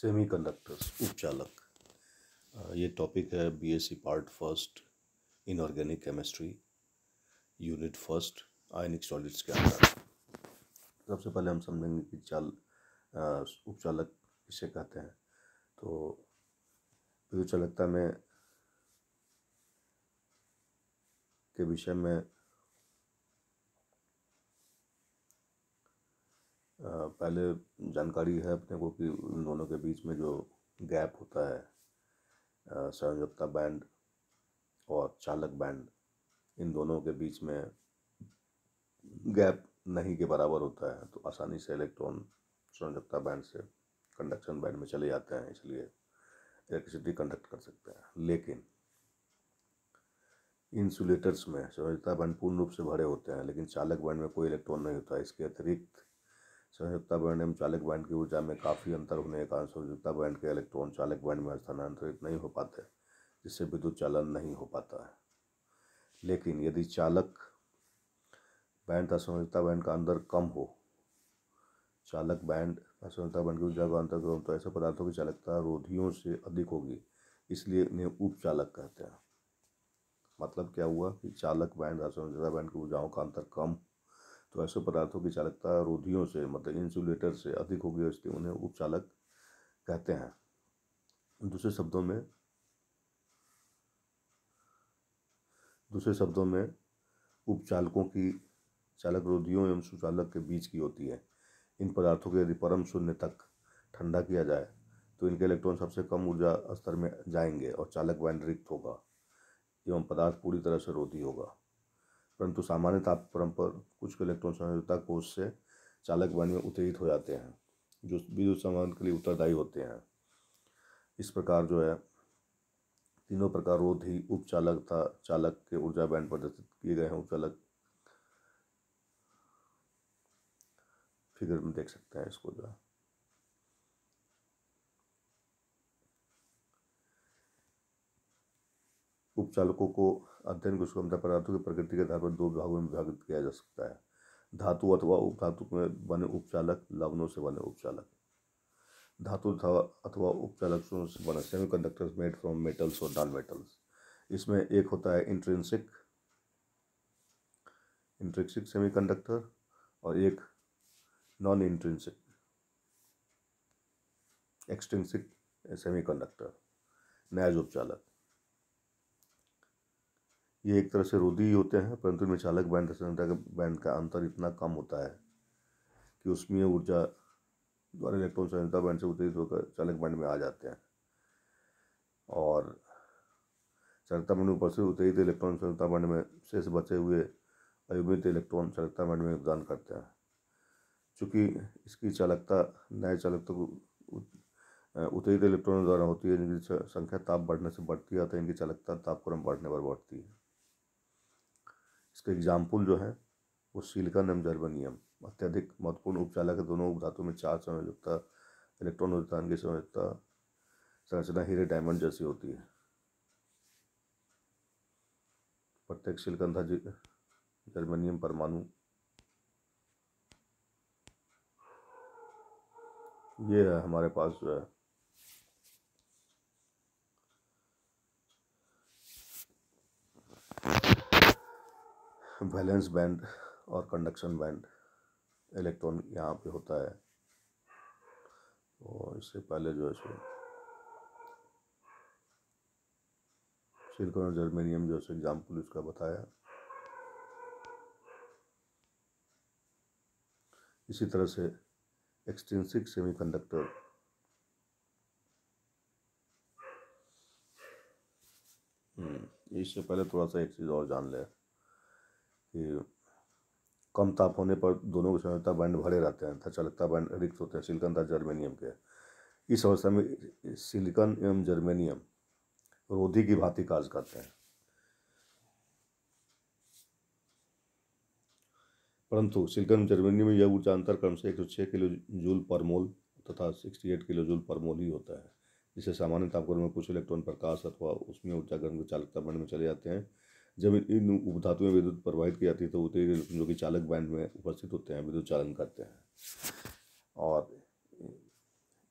conductors उपचालक ये topic है BSc part first inorganic chemistry unit first आयनिक सॉलिड्स के अंदर सबसे पहले हम समझेंगे कि चाल uh, उपचालक किसे कहते हैं तो उपचालकता में के विषय में पहले जानकारी है अपने को कि उन दोनों के बीच में जो गैप होता है संयोजकता बैंड और चालक बैंड इन दोनों के बीच में गैप नहीं के बराबर होता है तो आसानी से इलेक्ट्रॉन संयोजकता बैंड से कंडक्शन बैंड में चले जाते हैं इसलिए इलेक्ट्रिसिटी कंडक्ट कर सकते हैं लेकिन इंसुलेटर्स में संयोजकता बैंड पूर्ण रूप से भरे होते हैं लेकिन चालक बैंड में कोई इलेक्ट्रॉन नहीं होता इसके अतिरिक्त संयुक्ता बैंड एवं चालक बैंड की ऊर्जा में काफ़ी अंतर होने के कारण संयुक्ता बैंड के इलेक्ट्रॉन चालक बैंड में स्थानांतरित नहीं हो पाते जिससे विद्युत चालन नहीं हो पाता है लेकिन यदि चालक बैंड तथा संयुक्ता बैंड का अंदर कम हो चालक बैंड संयुक्ता बैंड की ऊर्जा का अंतर कम तो ऐसे पदार्थों की चालकता रोधियों से अधिक होगी इसलिए इन्हें उपचालक कहते हैं मतलब क्या हुआ कि चालक बैंड तथा संयुक्ता बैंड की ऊर्जाओं का अंतर कम तो ऐसे पदार्थों की चालकता रोधियों से मतलब इंसुलेटर से अधिक होगी इसलिए उन्हें उपचालक कहते हैं दूसरे शब्दों में दूसरे शब्दों में उपचालकों की चालक रोधियों एवं सुचालक के बीच की होती है इन पदार्थों के यदि परम शून्य तक ठंडा किया जाए तो इनके इलेक्ट्रॉन सबसे कम ऊर्जा स्तर में जाएंगे और चालक वैन रिक्त होगा एवं पदार्थ पूरी तरह से रोधी होगा परंतु सामान्य तापक्रम पर कुछ इलेक्ट्रॉन संयोजता कोष से चालक वाणी में उत्तेजित हो जाते हैं जो विद्युत संवहन के लिए उत्तरदायी होते हैं इस प्रकार जो है तीनों प्रकार रोध ही उपचालक था चालक के ऊर्जा बैंड प्रदर्शित किए गए हैं उपचालक फिगर में देख सकते हैं इसको जो है उपचालकों को अध्ययन को सुगमता पदार्थों की प्रकृति के आधार पर दो भागों में विभाजित किया जा सकता है धातु अथवा उपधातु में बने उपचालक लवणों से बने उपचालक धातु अथवा उपचालकों से बने semi conductor made from metals और नॉन मेटल्स इसमें एक होता है इंट्रेंसिक इंट्रेंसिक कंडक्टर और एक नॉन इंट्रेंसिक एक्सटेंसिक कंडक्टर नैज उपचालक ये एक तरह से रोधी ही होते हैं परंतु इनमें चालक बैंड संहिता के बैंड का अंतर इतना कम होता है कि उसमें ऊर्जा द्वारा इलेक्ट्रॉन संहिता बैंड से उत्तेजित होकर चालक बैंड में आ जाते हैं और चालकता बैंड में उपस्थित उत्तेजित इलेक्ट्रॉन चालकता बैंड में शेष बचे हुए अयुमित इलेक्ट्रॉन चालकता बैंड में योगदान करते हैं चूँकि इसकी चालकता नए चालकता को उत्तेजित इलेक्ट्रॉन द्वारा होती है जिनकी संख्या ताप बढ़ने से बढ़ती है अतः इनकी चालकता तापक्रम बढ़ने पर बढ़ती है इसका एग्जाम्पल जो है वो सिलिकन एम जर्मनियम अत्यधिक महत्वपूर्ण उपचालक है दोनों धातु में चार संयोजकता इलेक्ट्रॉन उद्दान की संयोजकता संरचना हीरे डायमंड जैसी होती है प्रत्येक सिलिकन था जर्मनियम परमाणु ये है हमारे पास जो है वैलेंस बैंड और कंडक्शन बैंड इलेक्ट्रॉन यहाँ पे होता है और इससे पहले जो है सो और जर्मेनियम जो है एग्जाम्पल उसका बताया इसी तरह से एक्सटेंसिक हम्म, सेमीकंडक्टर इससे पहले थोड़ा सा एक चीज़ और जान लें कि कम ताप होने पर दोनों के संयोजता बैंड भरे रहते हैं तथा चालकता बैंड रिक्त होते हैं सिलिकन तथा जर्मेनियम के इस अवस्था में सिलिकन एवं जर्मेनियम रोधी की भांति कार्य करते हैं परंतु सिलिकन जर्मेनियम में यह ऊर्जा अंतर क्रम से एक सौ छः किलो जूल पर मोल तथा सिक्सटी एट किलो जूल पर मोल ही होता है जिससे सामान्य तापक्रम में कुछ इलेक्ट्रॉन प्रकाश अथवा उसमें ऊर्जा गर्म के चालकता बैंड में चले जाते हैं जब इन में विद्युत प्रवाहित की जाती है तो उत्तरी जो कि चालक बैंड में उपस्थित होते हैं विद्युत चालन करते हैं और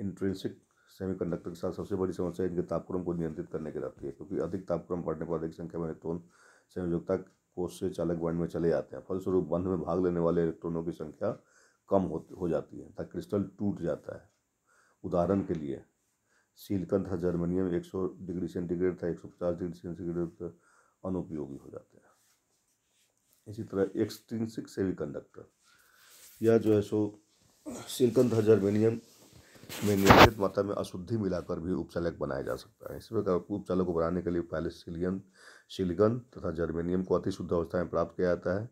इंट्रेंसिक सेमीकंडक्टर के साथ सबसे बड़ी समस्या इनके तापक्रम को नियंत्रित करने की रहती है क्योंकि अधिक तापक्रम बढ़ने पर अधिक संख्या में इलेक्ट्रॉन संयोजकता कोष से चालक बैंड में चले जाते हैं फलस्वरूप बंध में भाग लेने वाले इलेक्ट्रॉनों की संख्या कम हो हो जाती है तथा क्रिस्टल टूट जाता है उदाहरण के लिए सिलिकन था जर्मनियम एक डिग्री सेंटीग्रेड था एक डिग्री सेंटीग्रेड अनुपयोगी हो जाते हैं इसी तरह एक्सट्रिंसिक सेवी कंडक्टर या जो है सो सिल्कंद जर्मेनियम में निर्देश मात्रा में अशुद्धि मिलाकर भी उपचालक बनाया जा सकता है इसमें उपचालक को बनाने के लिए पहले सिलियन सिलिकन तथा जर्मेनियम को अति शुद्ध अवस्था में प्राप्त किया जाता है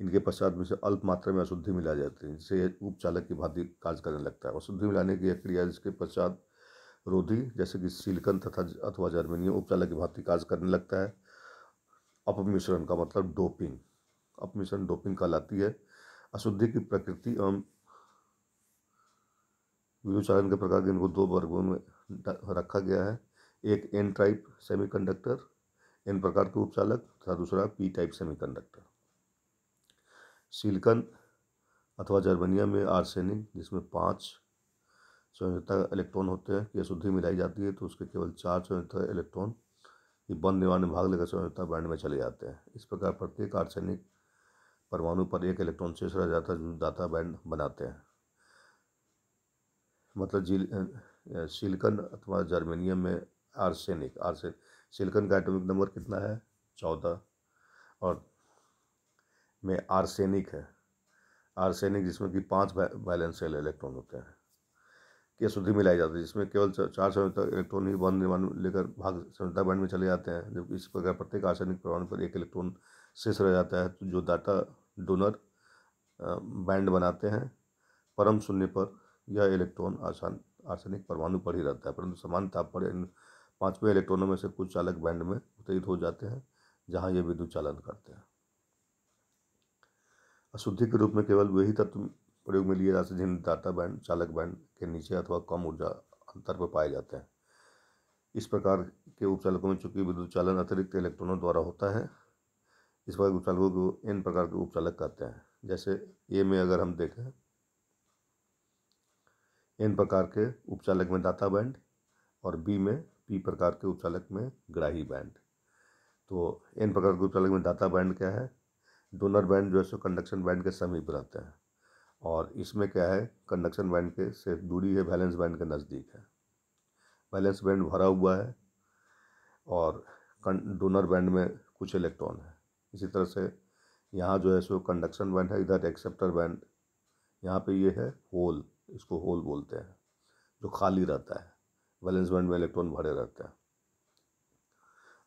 इनके पश्चात में से अल्प मात्रा में अशुद्धि मिला जाती है जिससे उपचालक की भांति कार्य करने लगता है अशुद्धि मिलाने की क्रिया जिसके पश्चात रोधी जैसे कि सिलिकन तथा अथवा जर्मेनियम उपचालक की भांति कार्य करने लगता है अपमिश्रण का मतलब डोपिंग अपमिश्रण डोपिंग कहलाती है अशुद्धि की प्रकृति एवं चालन के प्रकार के इनको दो वर्गों में रखा गया है एक एन टाइप सेमीकंडक्टर एन प्रकार के उपचालक तथा दूसरा पी टाइप सेमीकंडक्टर सिलिकन अथवा जर्मनिया में आर्सेनिक जिसमें पाँच स्वयंता इलेक्ट्रॉन होते हैं की अशुद्धि मिलाई जाती है तो उसके केवल चार स्वयंता इलेक्ट्रॉन कि बन निर्माण में भाग लेकर स्वतंत्रता बैंड में चले जाते हैं इस प्रकार प्रत्येक आर्सेनिक परमाणु पर एक इलेक्ट्रॉन शेष रह जाता है दाता बैंड बनाते हैं मतलब जी सिलिकन अथवा जर्मेनियम में आर्सेनिक आर्से सिलिकन का एटॉमिक नंबर कितना है चौदह और में आर्सेनिक है आर्सेनिक जिसमें कि पांच बैलेंस वाले इलेक्ट्रॉन होते हैं की अशुद्धि मिलाई जाती है जिसमें केवल चार तक इलेक्ट्रॉन ही बंद निर्माण लेकर भाग संयुक्ता बैंड में चले जाते हैं जबकि इस प्रकार प्रत्येक आसनिक परमाणु पर एक इलेक्ट्रॉन शेष रह जाता है तो जो डाटा डोनर बैंड बनाते हैं परम शून्य पर यह इलेक्ट्रॉन आसान आसनिक परमाणु पर ही रहता है परंतु समान ताप पर इन पाँचवें इलेक्ट्रॉनों में से कुछ चालक बैंड में उत्तरित हो जाते हैं जहाँ ये विद्युत चालन करते हैं अशुद्धि के रूप में केवल वही तत्व प्रयोग में लिए जाते जिन दाता बैंड चालक बैंड के नीचे अथवा कम ऊर्जा अंतर पर पाए जाते हैं इस प्रकार के उपचालकों में चूंकि विद्युत चालन अतिरिक्त इलेक्ट्रॉनों द्वारा होता है इस प्रकार के उपचालकों को इन प्रकार के उपचालक कहते हैं जैसे ए में अगर हम देखें एन प्रकार के उपचालक में दाता बैंड और बी में पी प्रकार के उपचालक में ग्राही बैंड तो एन प्रकार के उपचालक में दाता बैंड क्या है डोनर बैंड जो है सो कंडक्शन बैंड के समीप रहते हैं और इसमें क्या है कंडक्शन बैंड के से दूरी है बैलेंस बैंड के नज़दीक है बैलेंस बैंड भरा हुआ है और डोनर बैंड में कुछ इलेक्ट्रॉन है इसी तरह से यहाँ जो है सो कंडक्शन बैंड है इधर एक्सेप्टर बैंड यहाँ पे ये है होल इसको होल बोलते हैं जो खाली रहता है बैलेंस बैंड में इलेक्ट्रॉन भरे रहते हैं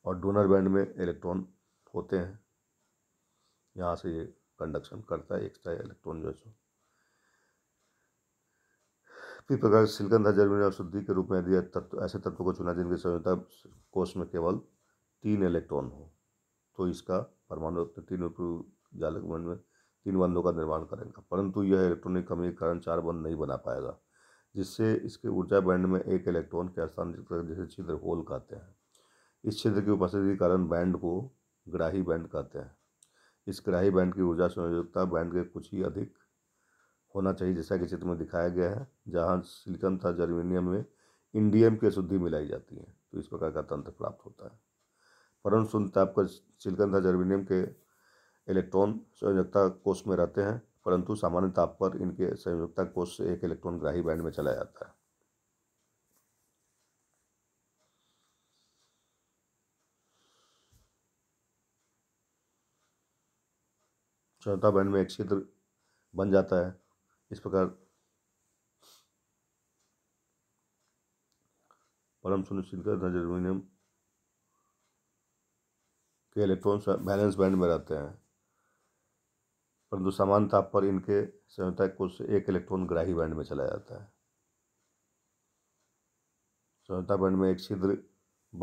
और डोनर बैंड में इलेक्ट्रॉन होते हैं यहाँ से ये कंडक्शन करता है एक्स्ट्रा इलेक्ट्रॉन जो है सो इसी प्रकार सिलकंद जर्मिन और शुद्धि के रूप में यदि तत्व ऐसे तत्व को चुना जिनकी संयोजता कोष में केवल तीन इलेक्ट्रॉन हो तो इसका परमाणु तीन जालक में तीन बंधों का निर्माण करेगा परंतु यह इलेक्ट्रॉनिक कमी के कारण चार बंध नहीं बना पाएगा जिससे इसके ऊर्जा बैंड में एक इलेक्ट्रॉन के स्थान जिसे छिद्र होल कहते हैं इस छिद्र की उपस्थिति के कारण बैंड को ग्राही बैंड कहते हैं इस ग्राही बैंड की ऊर्जा संयोजकता बैंड के कुछ ही अधिक होना चाहिए जैसा कि चित्र में दिखाया गया है जहाँ सिलिकन तथा जर्मेनियम में इंडियम की अशुद्धि मिलाई जाती है तो इस प्रकार का तंत्र प्राप्त होता है परम शून्य ताप पर सिलिकन तथा जर्मेनियम के इलेक्ट्रॉन संयोजकता कोष में रहते हैं परंतु सामान्य ताप पर इनके संयोजकता कोष से एक इलेक्ट्रॉन ग्राही बैंड में चला जाता है चौथा बैंड में एक छिद्र बन जाता है इस प्रकार परम सुनिश्चित कर जर्मेनियम के इलेक्ट्रॉन्स बैलेंस बैंड में रहते हैं परंतु समान ताप पर इनके संयुता को से एक इलेक्ट्रॉन ग्राही बैंड में चला जाता है संयुता बैंड में एक छिद्र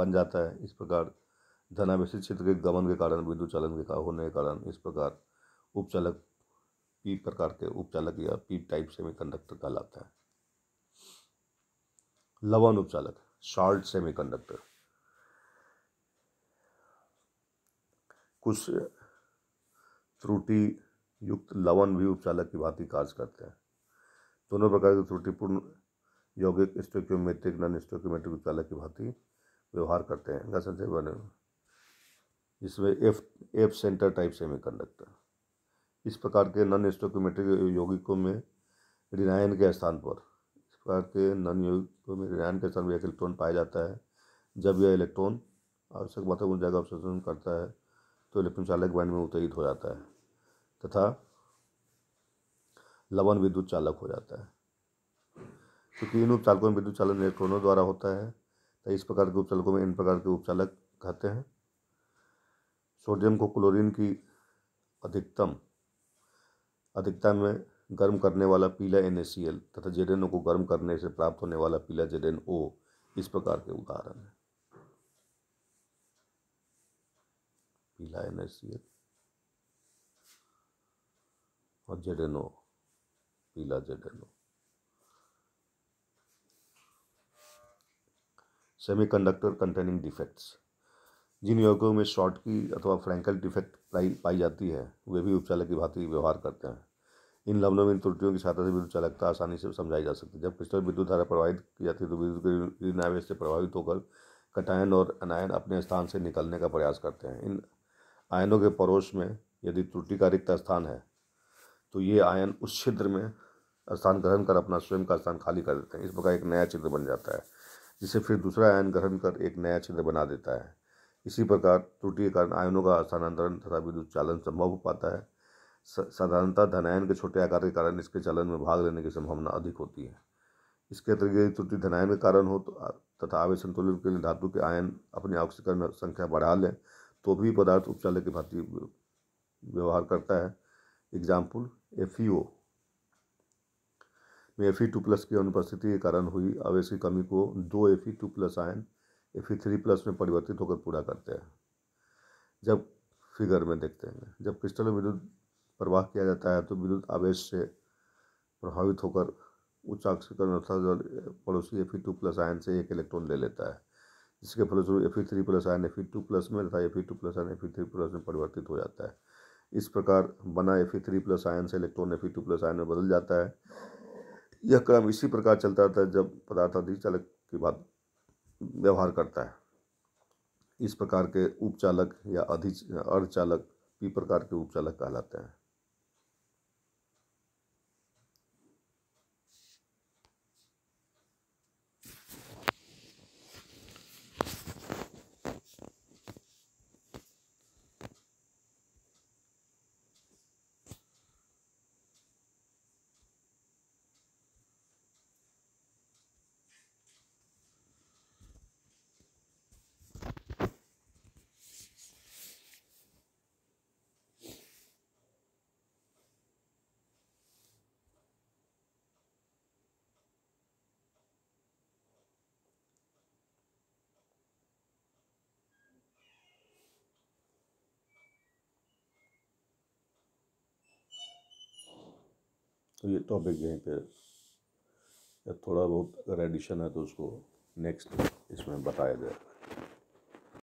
बन जाता है इस प्रकार धनावेशित क्षेत्र के गमन के कारण विद्युत चलन के होने के कारण इस प्रकार उपचालक पी प्रकार के उपचालक या पी टाइप सेमीकंडक्टर कहलाता है लवन उपचालक सेमी सेमीकंडक्टर कुछ त्रुटि युक्त लवन भी उपचालक की भांति कार्य करते हैं दोनों प्रकार के त्रुटिपूर्ण यौगिक स्टोक्योमेट्रिक नॉन स्टोक्योमेट्रिक उपचालक की भांति व्यवहार करते हैं जिसमें F F centre type semiconductor इस प्रकार के नॉन स्टोक्योमेट्रिक यौगिकों में रिनायन के स्थान पर इस प्रकार के नॉन यौगिकों में रिनायन के स्थान पर एक इलेक्ट्रॉन पाया जाता है जब यह इलेक्ट्रॉन आवश्यक मात्रा में ऊर्जा अवशोषण करता है तो इलेक्ट्रॉन चालक बैंड में उत्तेजित हो जाता है तथा लवण विद्युत चालक हो जाता है क्योंकि इन उपचालकों में विद्युत चालन इलेक्ट्रॉनों द्वारा होता है तो इस प्रकार के उपचालकों में इन प्रकार के उपचालक कहते हैं सोडियम को क्लोरीन की अधिकतम अधिकता में गर्म करने वाला पीला एन तथा जेड को गर्म करने से प्राप्त होने वाला पीला जेड ओ इस प्रकार के उदाहरण हैं पीला एन और जेड पीला जेड सेमीकंडक्टर कंटेनिंग डिफेक्ट्स जिन युवकों में शॉर्ट की अथवा फ्रैंकल डिफेक्ट पाई पाई जाती है वे भी उपचालक की भांति व्यवहार करते हैं इन लवनों में इन त्रुटियों की सहायता से विद्युत चालकता आसानी से समझाई जा सकती है जब क्रिस्टल विद्युत धारा प्रवाहित की जाती है तो विद्युत आवेश से प्रभावित होकर कटायन और अनायन अपने स्थान से निकलने का प्रयास करते हैं इन आयनों के परोश में यदि त्रुटि का रिक्त स्थान है तो ये आयन उस क्षेत्र में स्थान ग्रहण कर अपना स्वयं का स्थान खाली कर देते हैं इस प्रकार एक नया चित्र बन जाता है जिसे फिर दूसरा आयन ग्रहण कर एक नया चित्र बना देता है इसी प्रकार त्रुटि के कारण आयनों का स्थानांतरण तथा विद्युत चालन संभव हो पाता है साधारणतः धनायन के छोटे आकार के कारण इसके चलन में भाग लेने की संभावना अधिक होती है इसके अतिरिक्त यदि त्रुटि धनायन के कारण हो तो तथा आवेश संतुलन के लिए धातु के आयन अपनी ऑक्सीकरण संख्या बढ़ा लें तो भी पदार्थ उपचालक की भांति व्यवहार करता है एग्जाम्पल एफ में एफ ई टू प्लस की अनुपस्थिति के कारण हुई आवेश की कमी को दो एफ ई टू प्लस आयन थ्री प्लस में परिवर्तित होकर पूरा करते हैं जब फिगर में देखते हैं जब क्रिस्टल में विद्युत प्रवाह किया जाता है तो विद्युत आवेश से प्रभावित होकर उच्च अर्थात पड़ोसी एफ टू प्लस आयन से एक इलेक्ट्रॉन ले लेता है जिसके फलस्वरूप एफ थ्री प्लस आयन एफ टू प्लस में तथा एफ टू प्लस आयन एफ थ्री प्लस में परिवर्तित हो जाता है इस प्रकार बना एफ थ्री प्लस आयन से इलेक्ट्रॉन एफ टू प्लस आयन में बदल जाता है यह क्रम इसी प्रकार चलता रहता है जब पदार्थ अधिक चालक की बात व्यवहार करता है इस प्रकार के उपचालक या अधि अर्धचालक भी प्रकार के उपचालक कहलाते हैं तो ये टॉपिक यहीं पे या थोड़ा बहुत अगर एडिशन है तो उसको नेक्स्ट इसमें बताया जाएगा